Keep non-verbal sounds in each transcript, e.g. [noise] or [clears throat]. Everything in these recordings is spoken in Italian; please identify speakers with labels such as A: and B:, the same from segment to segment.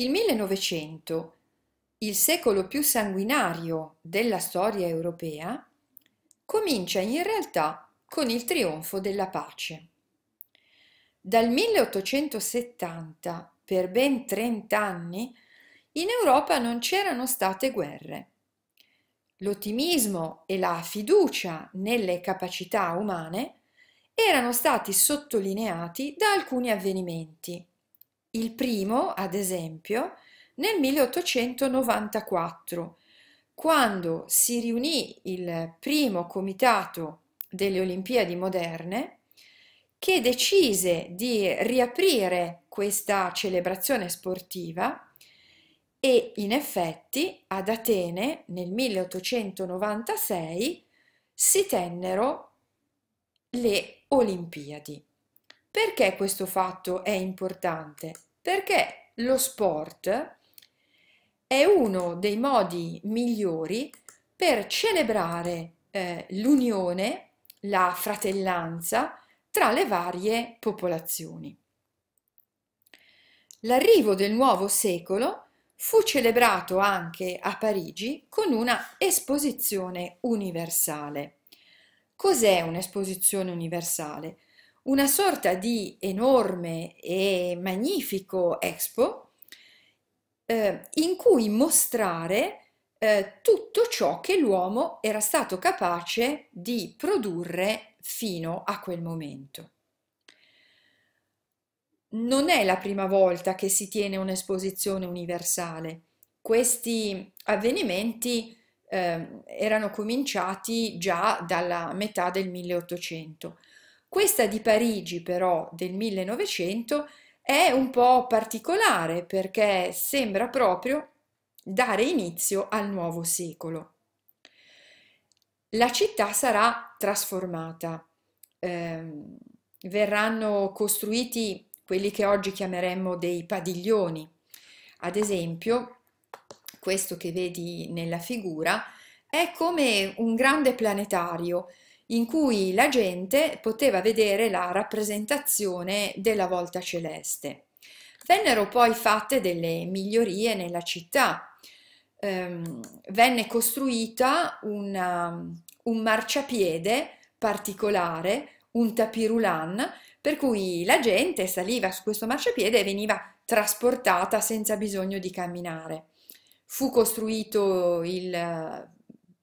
A: Il 1900, il secolo più sanguinario della storia europea, comincia in realtà con il trionfo della pace. Dal 1870 per ben 30 anni in Europa non c'erano state guerre. L'ottimismo e la fiducia nelle capacità umane erano stati sottolineati da alcuni avvenimenti il primo, ad esempio, nel 1894, quando si riunì il primo comitato delle Olimpiadi moderne, che decise di riaprire questa celebrazione sportiva e in effetti ad Atene nel 1896 si tennero le Olimpiadi. Perché questo fatto è importante? perché lo sport è uno dei modi migliori per celebrare eh, l'unione, la fratellanza tra le varie popolazioni. L'arrivo del nuovo secolo fu celebrato anche a Parigi con una esposizione universale. Cos'è un'esposizione universale? una sorta di enorme e magnifico expo eh, in cui mostrare eh, tutto ciò che l'uomo era stato capace di produrre fino a quel momento. Non è la prima volta che si tiene un'esposizione universale. Questi avvenimenti eh, erano cominciati già dalla metà del 1800 questa di Parigi però del 1900 è un po' particolare perché sembra proprio dare inizio al nuovo secolo. La città sarà trasformata, eh, verranno costruiti quelli che oggi chiameremmo dei padiglioni. Ad esempio, questo che vedi nella figura è come un grande planetario in cui la gente poteva vedere la rappresentazione della volta celeste. Vennero poi fatte delle migliorie nella città. Ehm, venne costruita una, un marciapiede particolare, un tapirulan, per cui la gente saliva su questo marciapiede e veniva trasportata senza bisogno di camminare. Fu costruito il eh,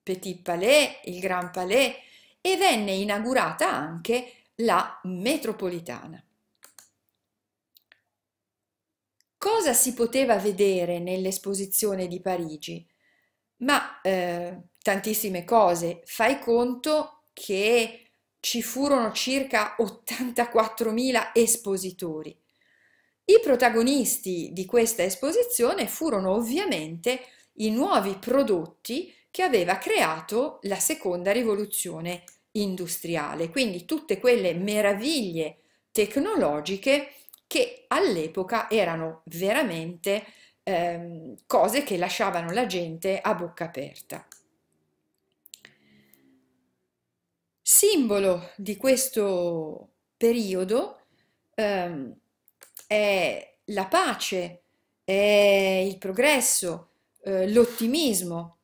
A: Petit Palais, il Grand Palais, e venne inaugurata anche la metropolitana. Cosa si poteva vedere nell'esposizione di Parigi? Ma eh, tantissime cose. Fai conto che ci furono circa 84.000 espositori. I protagonisti di questa esposizione furono ovviamente i nuovi prodotti che aveva creato la seconda rivoluzione industriale, quindi tutte quelle meraviglie tecnologiche che all'epoca erano veramente ehm, cose che lasciavano la gente a bocca aperta. Simbolo di questo periodo ehm, è la pace, è il progresso, eh, l'ottimismo.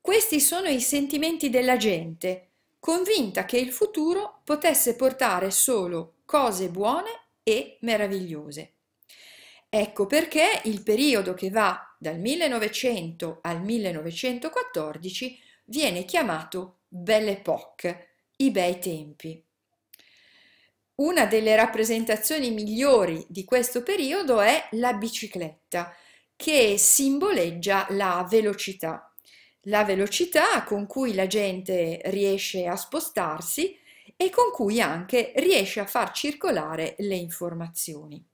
A: Questi sono i sentimenti della gente convinta che il futuro potesse portare solo cose buone e meravigliose. Ecco perché il periodo che va dal 1900 al 1914 viene chiamato Belle Époque, i bei tempi. Una delle rappresentazioni migliori di questo periodo è la bicicletta, che simboleggia la velocità la velocità con cui la gente riesce a spostarsi e con cui anche riesce a far circolare le informazioni.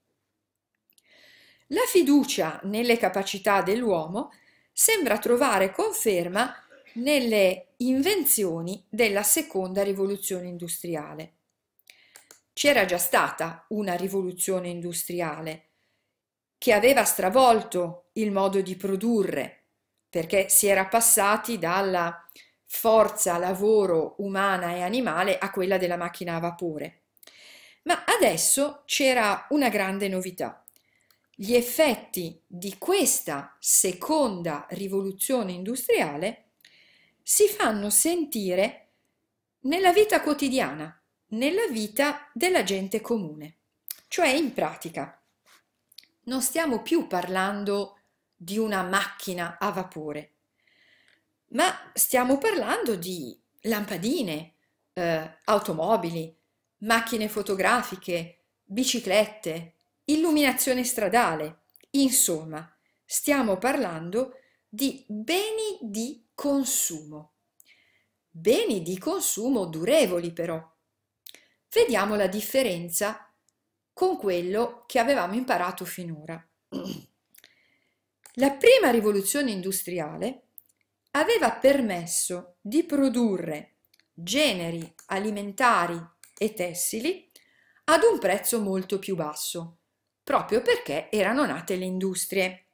A: La fiducia nelle capacità dell'uomo sembra trovare conferma nelle invenzioni della seconda rivoluzione industriale. C'era già stata una rivoluzione industriale che aveva stravolto il modo di produrre, perché si era passati dalla forza lavoro umana e animale a quella della macchina a vapore. Ma adesso c'era una grande novità. Gli effetti di questa seconda rivoluzione industriale si fanno sentire nella vita quotidiana, nella vita della gente comune. Cioè in pratica non stiamo più parlando di di una macchina a vapore, ma stiamo parlando di lampadine, eh, automobili, macchine fotografiche, biciclette, illuminazione stradale, insomma, stiamo parlando di beni di consumo. Beni di consumo durevoli però. Vediamo la differenza con quello che avevamo imparato finora. [clears throat] La prima rivoluzione industriale aveva permesso di produrre generi alimentari e tessili ad un prezzo molto più basso, proprio perché erano nate le industrie.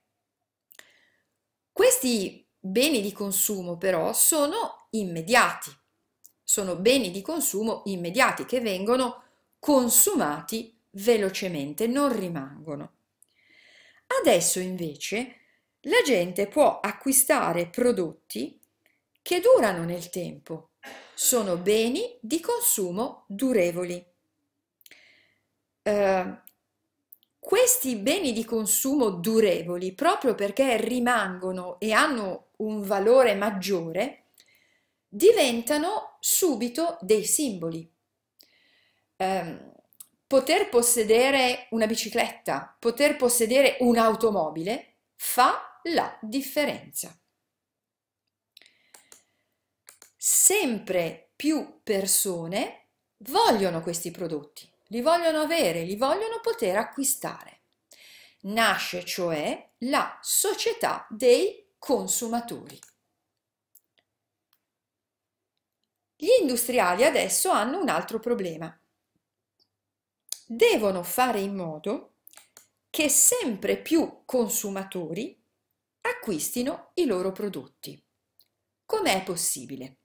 A: Questi beni di consumo però sono immediati, sono beni di consumo immediati che vengono consumati velocemente, non rimangono. Adesso invece la gente può acquistare prodotti che durano nel tempo, sono beni di consumo durevoli. Eh, questi beni di consumo durevoli, proprio perché rimangono e hanno un valore maggiore, diventano subito dei simboli. Eh, poter possedere una bicicletta, poter possedere un'automobile fa la differenza. Sempre più persone vogliono questi prodotti, li vogliono avere, li vogliono poter acquistare. Nasce cioè la società dei consumatori. Gli industriali adesso hanno un altro problema. Devono fare in modo che sempre più consumatori acquistino i loro prodotti. Com'è possibile?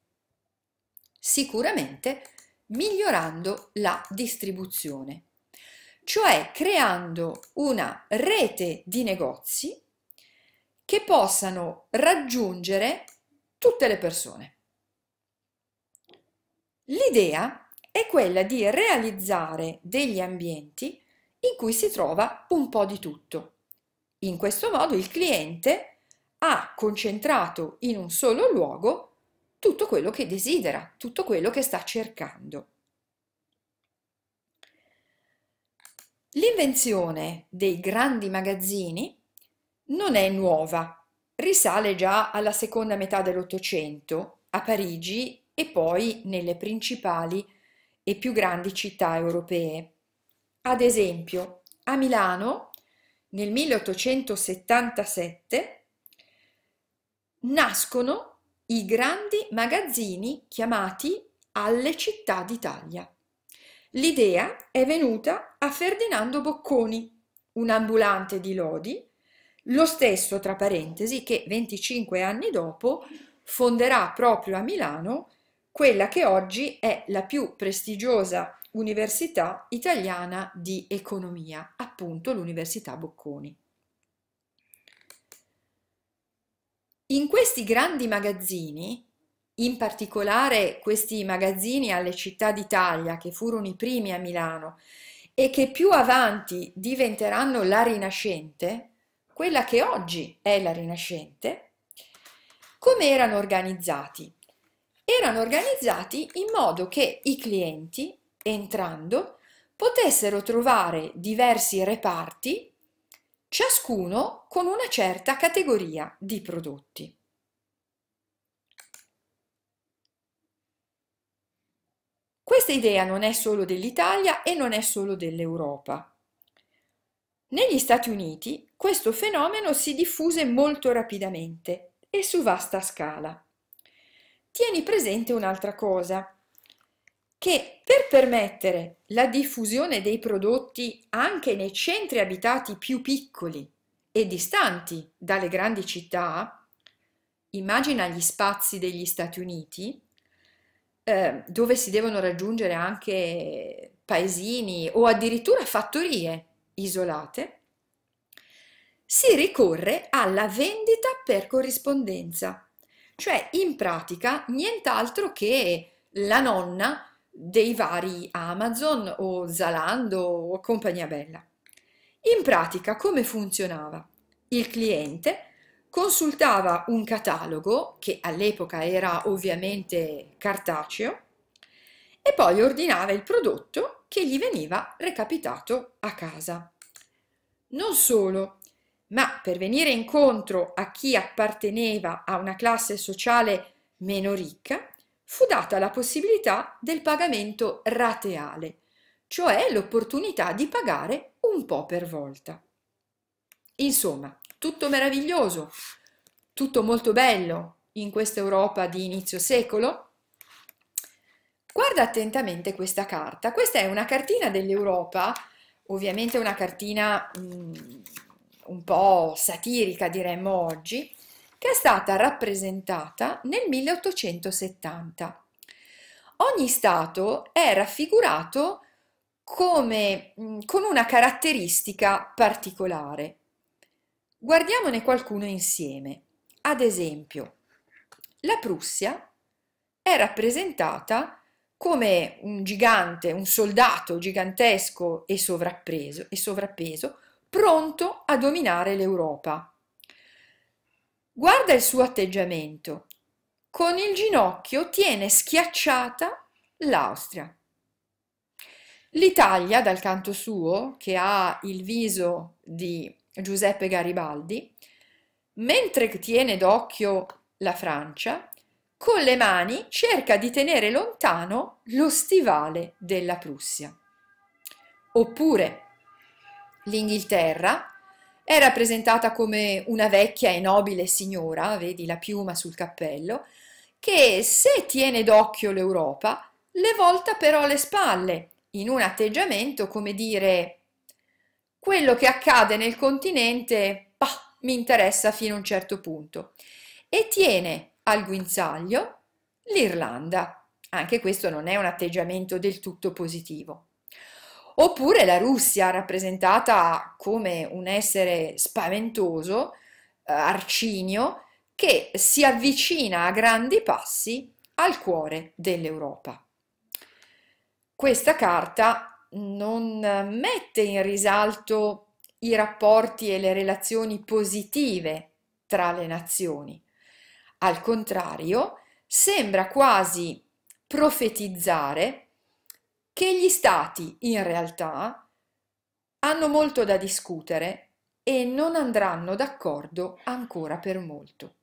A: Sicuramente migliorando la distribuzione, cioè creando una rete di negozi che possano raggiungere tutte le persone. L'idea è quella di realizzare degli ambienti in cui si trova un po' di tutto in questo modo il cliente ha concentrato in un solo luogo tutto quello che desidera, tutto quello che sta cercando. L'invenzione dei grandi magazzini non è nuova, risale già alla seconda metà dell'Ottocento a Parigi e poi nelle principali e più grandi città europee. Ad esempio, a Milano nel 1877 nascono i grandi magazzini chiamati alle città d'Italia. L'idea è venuta a Ferdinando Bocconi, un ambulante di Lodi, lo stesso, tra parentesi, che 25 anni dopo fonderà proprio a Milano quella che oggi è la più prestigiosa Università Italiana di Economia, appunto l'Università Bocconi. In questi grandi magazzini, in particolare questi magazzini alle città d'Italia che furono i primi a Milano e che più avanti diventeranno la Rinascente, quella che oggi è la Rinascente, come erano organizzati? Erano organizzati in modo che i clienti entrando, potessero trovare diversi reparti, ciascuno con una certa categoria di prodotti. Questa idea non è solo dell'Italia e non è solo dell'Europa. Negli Stati Uniti questo fenomeno si diffuse molto rapidamente e su vasta scala. Tieni presente un'altra cosa che per permettere la diffusione dei prodotti anche nei centri abitati più piccoli e distanti dalle grandi città, immagina gli spazi degli Stati Uniti, eh, dove si devono raggiungere anche paesini o addirittura fattorie isolate, si ricorre alla vendita per corrispondenza, cioè in pratica nient'altro che la nonna dei vari Amazon o Zalando o compagnia bella. In pratica come funzionava? Il cliente consultava un catalogo che all'epoca era ovviamente cartaceo e poi ordinava il prodotto che gli veniva recapitato a casa. Non solo, ma per venire incontro a chi apparteneva a una classe sociale meno ricca, fu data la possibilità del pagamento rateale, cioè l'opportunità di pagare un po' per volta. Insomma, tutto meraviglioso, tutto molto bello in questa Europa di inizio secolo. Guarda attentamente questa carta. Questa è una cartina dell'Europa, ovviamente una cartina um, un po' satirica diremmo oggi, che è stata rappresentata nel 1870. Ogni Stato è raffigurato come, mm, con una caratteristica particolare. Guardiamone qualcuno insieme. Ad esempio, la Prussia è rappresentata come un gigante, un soldato gigantesco e sovrappeso, e sovrappeso pronto a dominare l'Europa. Guarda il suo atteggiamento. Con il ginocchio tiene schiacciata l'Austria. L'Italia, dal canto suo, che ha il viso di Giuseppe Garibaldi, mentre tiene d'occhio la Francia, con le mani cerca di tenere lontano lo stivale della Prussia. Oppure l'Inghilterra, è rappresentata come una vecchia e nobile signora, vedi la piuma sul cappello, che se tiene d'occhio l'Europa, le volta però le spalle, in un atteggiamento come dire quello che accade nel continente bah, mi interessa fino a un certo punto, e tiene al guinzaglio l'Irlanda. Anche questo non è un atteggiamento del tutto positivo oppure la Russia rappresentata come un essere spaventoso, eh, arcinio, che si avvicina a grandi passi al cuore dell'Europa. Questa carta non mette in risalto i rapporti e le relazioni positive tra le nazioni. Al contrario, sembra quasi profetizzare che gli stati in realtà hanno molto da discutere e non andranno d'accordo ancora per molto.